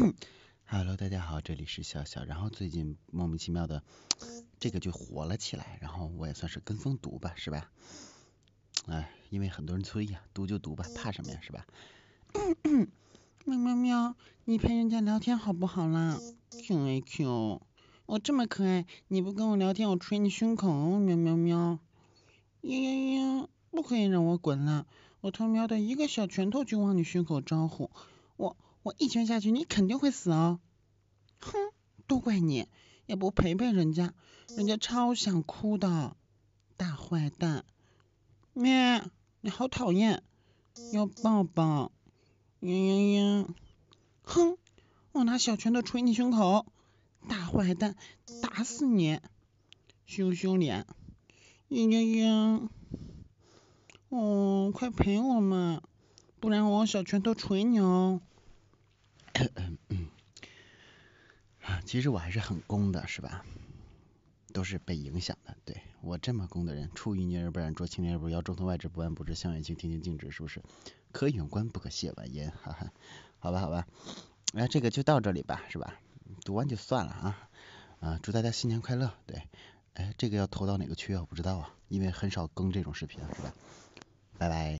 Hello，大家好，这里是笑笑。然后最近莫名其妙的这个就火了起来，然后我也算是跟风读吧，是吧？哎，因为很多人催呀，读就读吧，怕什么呀，是吧？喵喵喵，你陪人家聊天好不好啦？Q A Q，我这么可爱，你不跟我聊天，我捶你胸口。喵喵喵，呀呀呀，不可以让我滚了，我他喵的一个小拳头就往你胸口招呼，我。我一拳下去，你肯定会死哦！哼，都怪你，也不陪陪人家，人家超想哭的，大坏蛋！咩，你好讨厌，要抱抱！嘤嘤嘤！哼，我拿小拳头捶你胸口，大坏蛋，打死你！羞羞脸！嘤嘤嘤！哦，快陪我嘛，不然我小拳头捶你哦！其实我还是很攻的，是吧？都是被影响的，对。我这么攻的人，出淤泥而不染，濯清涟而不妖，中通外直，不蔓不枝，香远行，亭亭净植，是不是？可远观不可亵玩焉，哈哈。好吧，好吧，那这个就到这里吧，是吧？读完就算了啊。啊，祝大家新年快乐，对。哎，这个要投到哪个区啊？我不知道啊，因为很少更这种视频，是吧？拜拜。